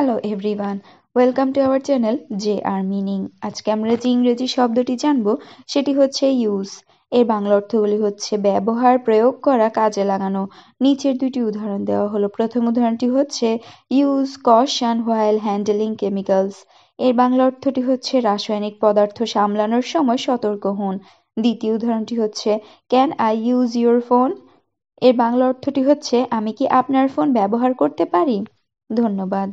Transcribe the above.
hello everyone welcome to our channel J R meaning আজকে আমরা যে ইংরেজি শব্দটি জানব সেটি হচ্ছে ইউজ এর বাংলা অর্থগুলি হচ্ছে ব্যবহার প্রয়োগ করা কাজে লাগানো নিচের দুটি উদাহরণ দেওয়া হলো প্রথম উদাহরণটি হচ্ছে use caution while handling chemicals এর বাংলা অর্থটি হচ্ছে রাসায়নিক পদার্থ সামলানোর সময় সতর্ক হন দ্বিতীয় উদাহরণটি হচ্ছে can I use your phone এর বাংলা অর্থটি হচ্ছে আমি কি আপনার ফোন ব্যবহার করতে পারি ধন্যবাদ